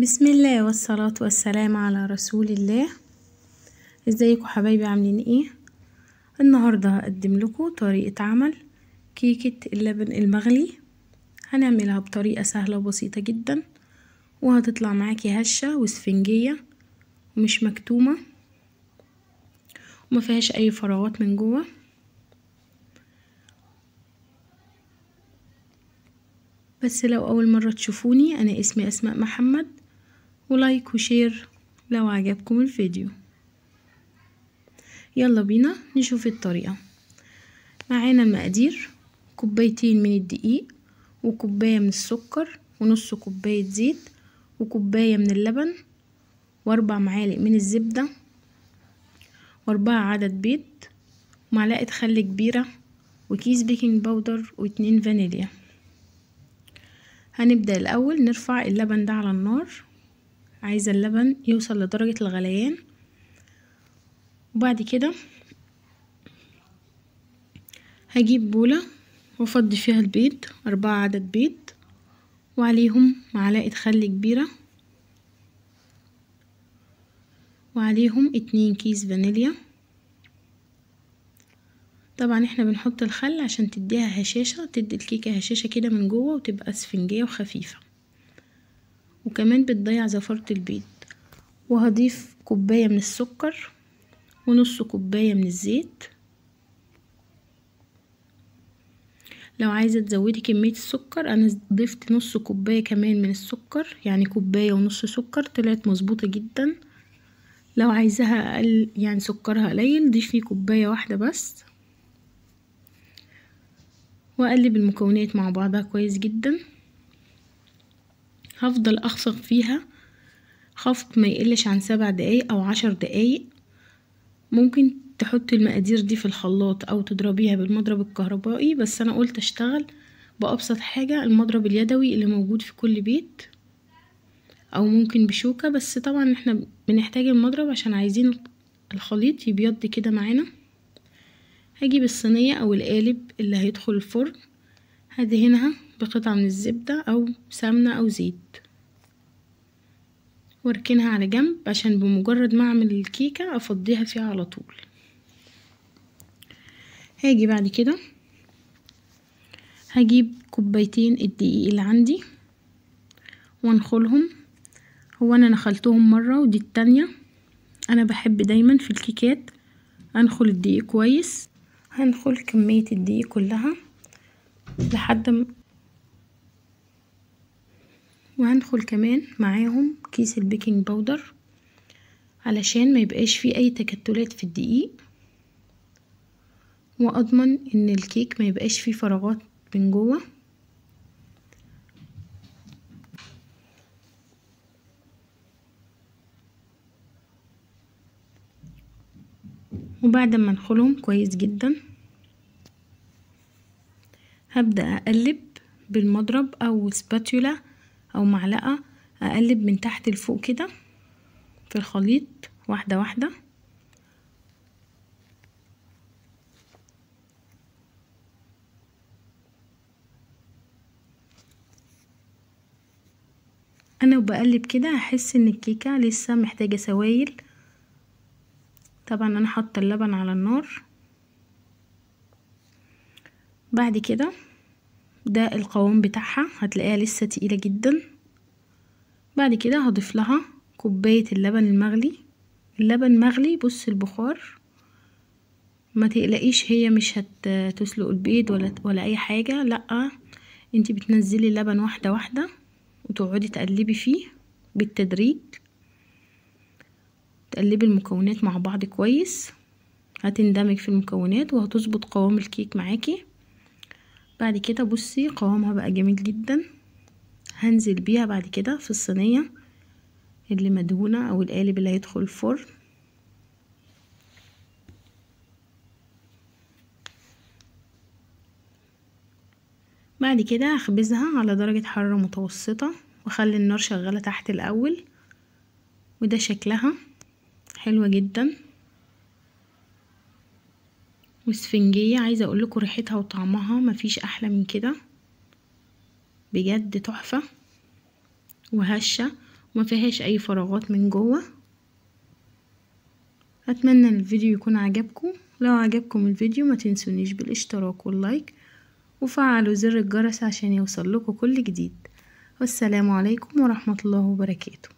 بسم الله والصلاة والسلام على رسول الله ازيكم حبايبي عاملين ايه النهاردة هقدم لكم طريقة عمل كيكة اللبن المغلي هنعملها بطريقة سهلة وبسيطة جدا وهتطلع معاكي هشة واسفنجية ومش مكتومة وما فيهاش اي فراغات من جوه بس لو اول مرة تشوفوني انا اسمي اسماء محمد ولايك وشير لو عجبكم الفيديو يلا بينا نشوف الطريقة معانا مقادير كوبايتين من الدقيق وكوباية من السكر ونص كوباية زيت وكوباية من اللبن واربع معالق من الزبدة واربعة عدد بيض ومعلقة خل كبيرة وكيس بيكنج باودر واتنين فانيليا هنبدأ الأول نرفع اللبن ده على النار عايزة اللبن يوصل لدرجة الغليان وبعد كده هجيب بولة وافضي فيها البيض أربعة عدد بيض وعليهم معلقة خل كبيرة وعليهم اتنين كيس فانيليا طبعا احنا بنحط الخل عشان تديها هشاشة تدي الكيكة هشاشة كده من جوه وتبقى اسفنجية وخفيفة وكمان بتضيع زفرة البيض وهضيف كوباية من السكر ونص كوباية من الزيت لو عايزة تزودي كمية السكر أنا ضفت نص كوباية كمان من السكر يعني كوباية ونص سكر طلعت مظبوطة جدا لو عايزاها أقل يعني سكرها قليل ضيفي كوباية واحدة بس وأقلب المكونات مع بعضها كويس جداً هفضل اخفق فيها خفق ما يقلش عن سبع دقايق او عشر دقايق ممكن تحطي المقادير دي في الخلاط او تضربيها بالمضرب الكهربائي بس انا قلت اشتغل بابسط حاجه المضرب اليدوي اللي موجود في كل بيت او ممكن بشوكه بس طبعا احنا بنحتاج المضرب عشان عايزين الخليط يبيض كده معانا هجيب الصينيه او القالب اللي هيدخل الفرن هدهنها بقطعة من الزبدة أو سمنة أو زيت واركنها على جنب عشان بمجرد ما أعمل الكيكة أفضيها فيها على طول هاجي بعد كده هجيب كوبايتين الدقيق اللي عندي وانخلهم هو انا نخلتهم مرة ودي التانية انا بحب دايما في الكيكات انخل الدقيق كويس هنخل كمية الدقيق كلها لحد ما وهندخل كمان معاهم كيس البيكنج باودر علشان ما يبقاش فيه اي تكتلات في الدقيق واضمن ان الكيك ما يبقاش فيه فراغات من جوه وبعد ما نخلهم كويس جدا هبدأ أقلب بالمضرب أو سباتولا أو معلقة أقلب من تحت لفوق كده في الخليط واحدة واحدة انا وبقلب كده هحس ان الكيكه لسه محتاجه سوائل طبعا انا حاطه اللبن على النار بعد كده ده القوام بتاعها هتلاقيها لسه تقيلة جدا بعد كده هضيف لها كوباية اللبن المغلي اللبن مغلي بص البخار ما تقلقيش هي مش هتسلق البيض ولا, ولا اي حاجة لا انتي بتنزلي اللبن واحدة واحدة وتقعدي تقلبي فيه بالتدريج تقلبي المكونات مع بعض كويس هتندمج في المكونات وهتظبط قوام الكيك معاكي بعد كده بصي قوامها بقى جميل جدا هنزل بيها بعد كده في الصينية اللي مدهونة او القالب اللي هيدخل الفرن بعد كده هخبزها على درجة حرارة متوسطة واخلي النار شغالة تحت الاول وده شكلها حلوة جداً وسفنجية عايزه اقول لكم ريحتها وطعمها مفيش احلى من كده بجد تحفه وهشه وما فيهاش اي فراغات من جوه اتمنى الفيديو يكون عجبكم لو عجبكم الفيديو ما تنسونيش بالاشتراك واللايك وفعلوا زر الجرس عشان يوصل لكم كل جديد والسلام عليكم ورحمه الله وبركاته